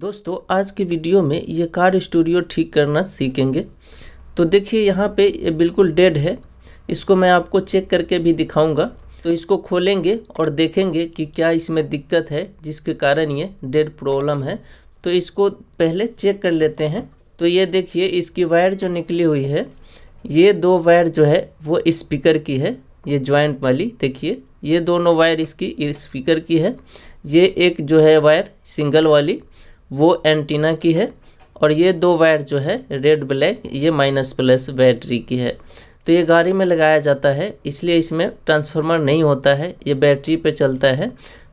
दोस्तों आज की वीडियो में ये कार स्टूडियो ठीक करना सीखेंगे तो देखिए यहाँ पे ये बिल्कुल डेड है इसको मैं आपको चेक करके भी दिखाऊंगा तो इसको खोलेंगे और देखेंगे कि क्या इसमें दिक्कत है जिसके कारण ये डेड प्रॉब्लम है तो इसको पहले चेक कर लेते हैं तो ये देखिए इसकी वायर जो निकली हुई है ये दो वायर जो है वो इस्पीकर की है ये ज्वाइंट वाली देखिए ये दोनों वायर इसकी इस्पीकर की है ये एक जो है वायर सिंगल वाली वो एंटीना की है और ये दो वायर जो है रेड ब्लैक ये माइनस प्लस बैटरी की है तो ये गाड़ी में लगाया जाता है इसलिए इसमें ट्रांसफार्मर नहीं होता है ये बैटरी पे चलता है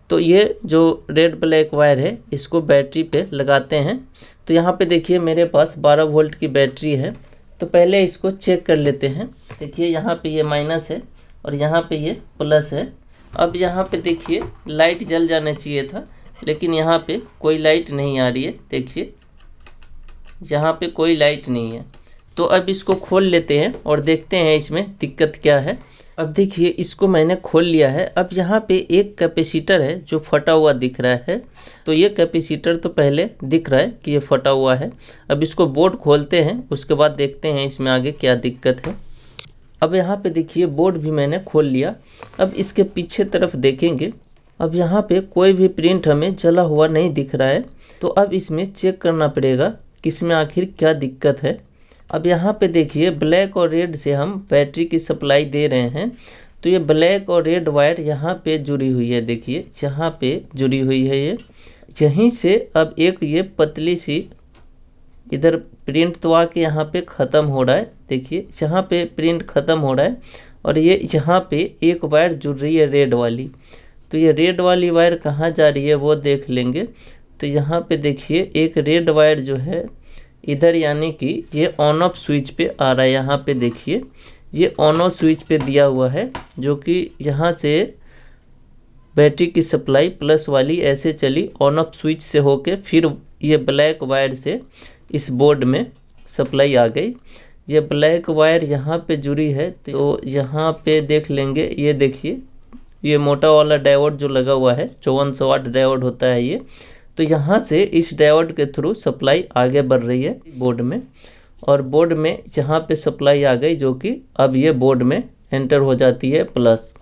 तो ये जो रेड ब्लैक वायर है इसको बैटरी पे लगाते हैं तो यहाँ पे देखिए मेरे पास 12 वोल्ट की बैटरी है तो पहले इसको चेक कर लेते हैं देखिए यहाँ पे ये माइनस है और यहाँ पे ये प्लस है अब यहाँ पे देखिए लाइट जल जाना चाहिए था लेकिन यहाँ पे कोई लाइट नहीं आ रही है देखिए यहाँ पे कोई लाइट नहीं है तो अब इसको खोल लेते हैं और देखते हैं इसमें दिक्कत क्या है अब देखिए इसको मैंने खोल लिया है अब यहाँ पे एक कैपेसिटर है जो फटा हुआ दिख रहा है तो ये कैपेसिटर तो पहले दिख रहा है कि ये फटा हुआ है अब इसको बोर्ड खोलते हैं उसके बाद देखते हैं इसमें आगे क्या दिक्कत है अब यहाँ पे देखिए बोर्ड भी मैंने खोल लिया अब इसके पीछे तरफ देखेंगे अब यहाँ पे कोई भी प्रिंट हमें जला हुआ नहीं दिख रहा है तो अब इसमें चेक करना पड़ेगा कि इसमें आखिर क्या दिक्कत है अब यहाँ पे देखिए ब्लैक और रेड से हम बैटरी की सप्लाई दे रहे हैं तो ये ब्लैक और रेड वायर यहाँ पे जुड़ी हुई है देखिए यहाँ पे जुड़ी हुई है ये यहीं से अब एक ये पतली सी इधर प्रिंट तो आके यहाँ पे ख़त्म हो रहा है देखिए जहाँ पे प्रिंट ख़त्म हो रहा है और ये यहाँ पे एक वायर जुड़ रही है रेड वाली तो ये रेड वाली वायर कहाँ जा रही है वो देख लेंगे तो यहाँ पे देखिए एक रेड वायर जो है इधर यानी कि ये ऑन ऑफ स्विच पे आ रहा है यहाँ पे देखिए ये ऑन ऑफ स्विच पे दिया हुआ है जो कि यहाँ से बैटरी की सप्लाई प्लस वाली ऐसे चली ऑन ऑफ स्विच से होके फिर ये ब्लैक वायर से इस बोर्ड में सप्लाई आ गई ये ब्लैक वायर यहाँ पे जुड़ी है तो यहाँ पे देख लेंगे ये देखिए ये मोटा वाला डायोड जो लगा हुआ है चौवन सौ आठ डायोड होता है ये तो यहाँ से इस डायोड के थ्रू सप्लाई आगे बढ़ रही है बोर्ड में और बोर्ड में यहाँ पे सप्लाई आ गई जो कि अब ये बोर्ड में एंटर हो जाती है प्लस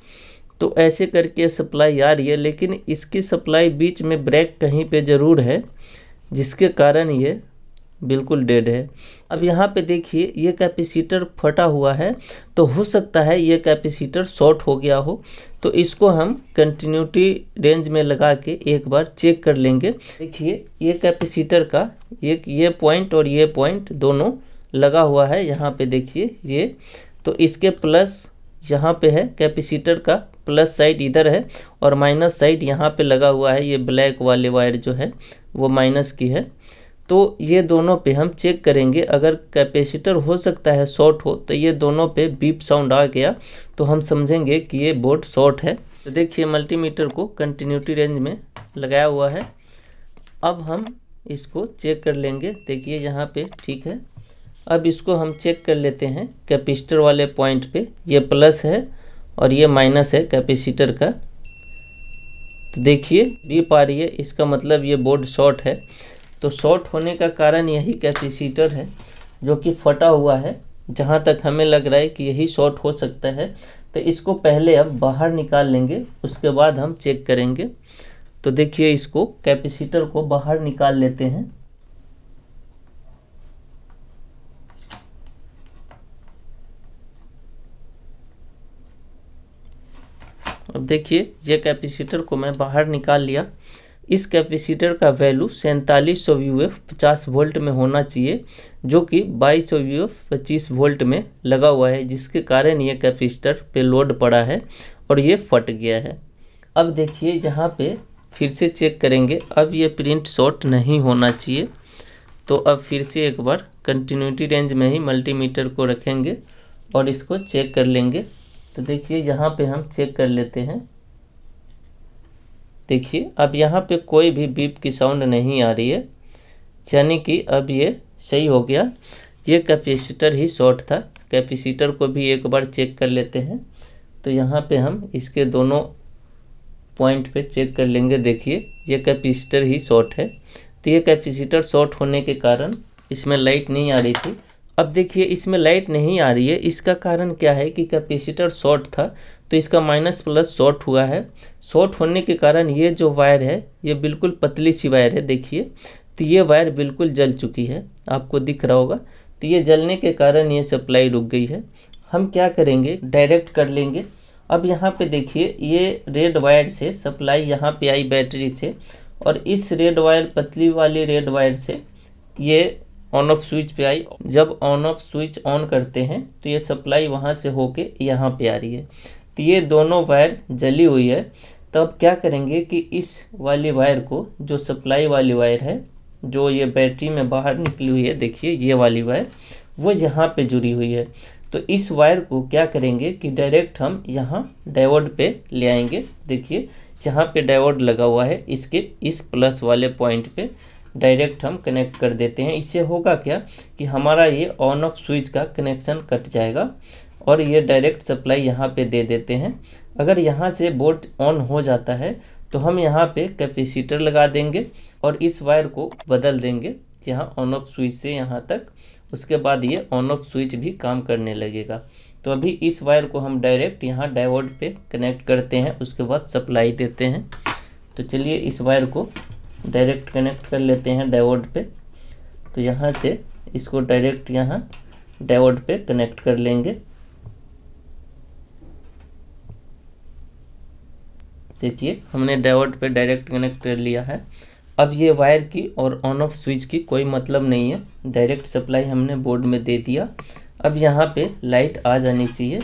तो ऐसे करके सप्लाई आ रही है लेकिन इसकी सप्लाई बीच में ब्रेक कहीं पर ज़रूर है जिसके कारण ये बिल्कुल डेड है अब यहाँ पे देखिए ये कैपेसिटर फटा हुआ है तो हो सकता है ये कैपेसिटर शॉर्ट हो गया हो तो इसको हम कंटिन्यूटी रेंज में लगा के एक बार चेक कर लेंगे देखिए ये कैपेसिटर का एक ये पॉइंट और ये पॉइंट दोनों लगा हुआ है यहाँ पे देखिए ये तो इसके प्लस यहाँ पे है कैपेसिटर का प्लस साइड इधर है और माइनस साइड यहाँ पे लगा हुआ है ये ब्लैक वाले वायर जो है वो माइनस की है तो ये दोनों पे हम चेक करेंगे अगर कैपेसिटर हो सकता है शॉर्ट हो तो ये दोनों पे बीप साउंड आ गया तो हम समझेंगे कि ये बोर्ड शॉर्ट है तो देखिए मल्टीमीटर को कंटिन्यूटी रेंज में लगाया हुआ है अब हम इसको चेक कर लेंगे देखिए यहाँ पे ठीक है अब इसको हम चेक कर लेते हैं कैपेसिटर वाले पॉइंट पे ये प्लस है और ये माइनस है कैपेसिटर का तो देखिए बीप आ रही है इसका मतलब ये बोर्ड शॉर्ट है तो शॉर्ट होने का कारण यही कैपेसिटर है जो कि फटा हुआ है जहाँ तक हमें लग रहा है कि यही शॉर्ट हो सकता है तो इसको पहले अब बाहर निकाल लेंगे उसके बाद हम चेक करेंगे तो देखिए इसको कैपेसिटर को बाहर निकाल लेते हैं अब देखिए ये कैपेसिटर को मैं बाहर निकाल लिया इस कैपेसिटर का वैल्यू सैंतालीस सौ यू एफ पचास वोल्ट में होना चाहिए जो कि बाईस सौ यू एफ पच्चीस वोल्ट में लगा हुआ है जिसके कारण ये कैपेसिटर पे लोड पड़ा है और ये फट गया है अब देखिए यहाँ पे फिर से चेक करेंगे अब ये प्रिंट शॉर्ट नहीं होना चाहिए तो अब फिर से एक बार कंटिन्यूटी रेंज में ही मल्टीमीटर को रखेंगे और इसको चेक कर लेंगे तो देखिए यहाँ पे हम चेक कर लेते हैं देखिए अब यहाँ पे कोई भी बीप की साउंड नहीं आ रही है यानी कि अब ये सही हो गया ये कैपेसिटर ही शॉर्ट था कैपेसिटर को भी एक बार चेक कर लेते हैं तो यहाँ पे हम इसके दोनों पॉइंट पे चेक कर लेंगे देखिए ये कैपेसिटर ही शॉर्ट है तो ये कैपेसिटर शॉर्ट होने के कारण इसमें लाइट नहीं आ रही थी अब देखिए इसमें लाइट नहीं आ रही है इसका कारण क्या है कि कैपेसिटर शॉर्ट था तो इसका माइनस प्लस शॉर्ट हुआ है शॉर्ट होने के कारण ये जो वायर है ये बिल्कुल पतली सी वायर है देखिए तो ये वायर बिल्कुल जल चुकी है आपको दिख रहा होगा तो ये जलने के कारण ये सप्लाई रुक गई है हम क्या करेंगे डायरेक्ट कर लेंगे अब यहाँ पे देखिए ये रेड वायर से सप्लाई यहाँ पे आई बैटरी से और इस रेड वायर पतली वाली रेड वायर से ये ऑन ऑफ स्विच पे आई जब ऑन ऑफ स्विच ऑन करते हैं तो ये सप्लाई वहाँ से होके यहाँ पे आ रही है तो ये दोनों वायर जली हुई है तब क्या करेंगे कि इस वाली वायर को जो सप्लाई वाली वायर है जो ये बैटरी में बाहर निकली हुई है देखिए ये वाली वायर वो यहाँ पे जुड़ी हुई है तो इस वायर को क्या करेंगे कि डायरेक्ट हम यहाँ डाइवर्ड पे ले आएंगे देखिए यहाँ पे डायवर्ड लगा हुआ है इसके इस प्लस वाले पॉइंट पे डायरेक्ट हम कनेक्ट कर देते हैं इससे होगा क्या कि हमारा ये ऑन ऑफ स्विच का कनेक्शन कट जाएगा और ये डायरेक्ट सप्लाई यहाँ पे दे देते हैं अगर यहाँ से बोर्ड ऑन हो जाता है तो हम यहाँ पे कैपेसिटर लगा देंगे और इस वायर को बदल देंगे यहाँ ऑन ऑफ स्विच से यहाँ तक उसके बाद ये ऑन ऑफ स्विच भी काम करने लगेगा तो अभी इस वायर को हम डायरेक्ट यहाँ डायवर्ड पे कनेक्ट करते हैं उसके बाद सप्लाई देते हैं तो चलिए इस वायर को डायरेक्ट कनेक्ट कर लेते हैं डायोड पे तो यहाँ से इसको डायरेक्ट यहाँ डायोड पे कनेक्ट कर लेंगे देखिए हमने डायोड पे डायरेक्ट कनेक्ट कर लिया है अब ये वायर की और ऑन ऑफ स्विच की कोई मतलब नहीं है डायरेक्ट सप्लाई हमने बोर्ड में दे दिया अब यहाँ पे लाइट आ जानी चाहिए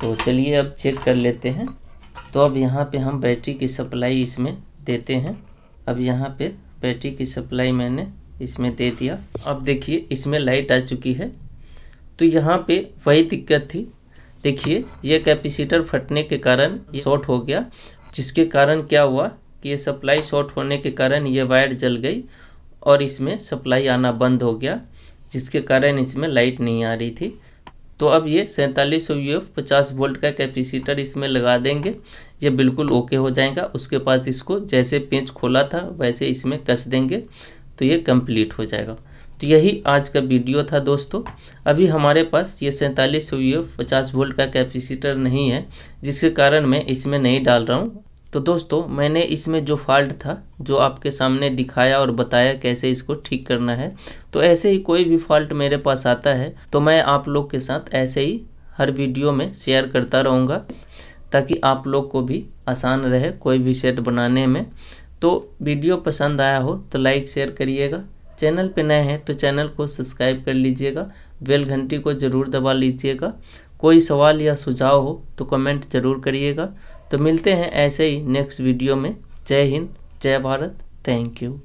तो चलिए अब चेक कर लेते हैं तो अब यहाँ पे हम बैटरी की सप्लाई इसमें देते हैं अब यहाँ पे बैटरी की सप्लाई मैंने इसमें दे दिया अब देखिए इसमें लाइट आ चुकी है तो यहाँ पे वही दिक्कत थी देखिए यह कैपेसिटर फटने के कारण शॉर्ट हो गया जिसके कारण क्या हुआ कि ये सप्लाई शॉर्ट होने के कारण ये वायर जल गई और इसमें सप्लाई आना बंद हो गया जिसके कारण इसमें लाइट नहीं आ रही थी तो अब ये सैंतालीस सौ यू एफ पचास वोल्ट का कैपेसिटर इसमें लगा देंगे ये बिल्कुल ओके हो जाएगा उसके बाद इसको जैसे पेंच खोला था वैसे इसमें कस देंगे तो ये कंप्लीट हो जाएगा तो यही आज का वीडियो था दोस्तों अभी हमारे पास ये सैंतालीस सौ यू एफ पचास वोल्ट का कैपेसिटर नहीं है जिसके कारण मैं इसमें नहीं डाल रहा हूँ तो दोस्तों मैंने इसमें जो फॉल्ट था जो आपके सामने दिखाया और बताया कैसे इसको ठीक करना है तो ऐसे ही कोई भी फॉल्ट मेरे पास आता है तो मैं आप लोग के साथ ऐसे ही हर वीडियो में शेयर करता रहूँगा ताकि आप लोग को भी आसान रहे कोई भी सेट बनाने में तो वीडियो पसंद आया हो तो लाइक शेयर करिएगा चैनल पर नए हैं तो चैनल को सब्सक्राइब कर लीजिएगा बेल घंटी को ज़रूर दबा लीजिएगा कोई सवाल या सुझाव हो तो कमेंट ज़रूर करिएगा तो मिलते हैं ऐसे ही नेक्स्ट वीडियो में जय हिंद जय भारत थैंक यू